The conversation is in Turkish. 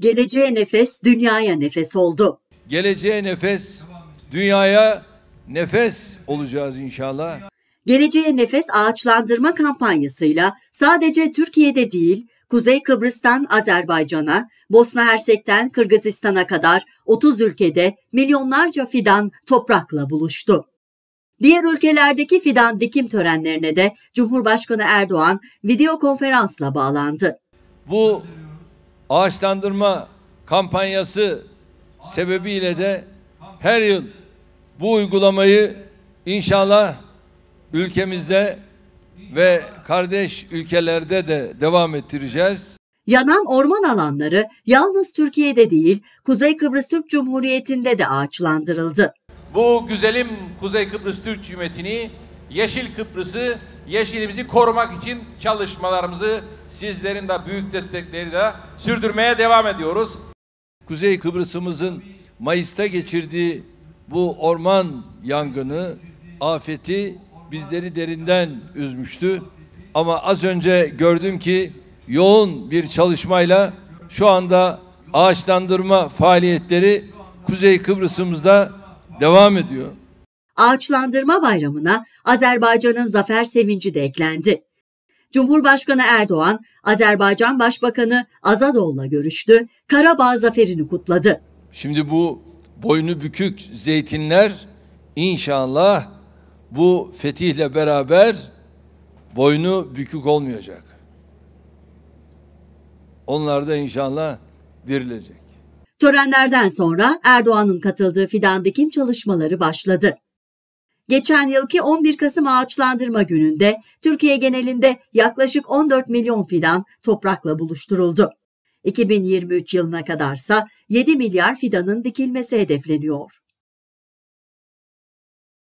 Geleceğe nefes, dünyaya nefes oldu. Geleceğe nefes, dünyaya nefes olacağız inşallah. Geleceğe Nefes ağaçlandırma kampanyasıyla sadece Türkiye'de değil, Kuzey Kıbrıs'tan Azerbaycan'a, Bosna Hersek'ten Kırgızistan'a kadar 30 ülkede milyonlarca fidan toprakla buluştu. Diğer ülkelerdeki fidan dikim törenlerine de Cumhurbaşkanı Erdoğan video konferansla bağlandı. Bu ağaçlandırma kampanyası sebebiyle de her yıl bu uygulamayı inşallah ülkemizde ve kardeş ülkelerde de devam ettireceğiz. Yanan orman alanları yalnız Türkiye'de değil, Kuzey Kıbrıs Türk Cumhuriyeti'nde de ağaçlandırıldı. Bu güzelim Kuzey Kıbrıs Türk Cumhuriyeti'ni Yeşil Kıbrıs'ı, yeşilimizi korumak için çalışmalarımızı sizlerin de büyük destekleriyle sürdürmeye devam ediyoruz. Kuzey Kıbrıs'ımızın Mayıs'ta geçirdiği bu orman yangını, afeti bizleri derinden üzmüştü. Ama az önce gördüm ki yoğun bir çalışmayla şu anda ağaçlandırma faaliyetleri Kuzey Kıbrıs'ımızda devam ediyor. Ağaçlandırma bayramına Azerbaycan'ın zafer sevinci de eklendi. Cumhurbaşkanı Erdoğan, Azerbaycan Başbakanı Azadov'la görüştü, Karabağ zaferini kutladı. Şimdi bu boynu bükük zeytinler inşallah bu fetihle beraber boynu bükük olmayacak. Onlar da inşallah dirilecek. Törenlerden sonra Erdoğan'ın katıldığı fidan dikim çalışmaları başladı. Geçen yılki 11 Kasım ağaçlandırma gününde Türkiye genelinde yaklaşık 14 milyon fidan toprakla buluşturuldu. 2023 yılına kadarsa 7 milyar fidanın dikilmesi hedefleniyor.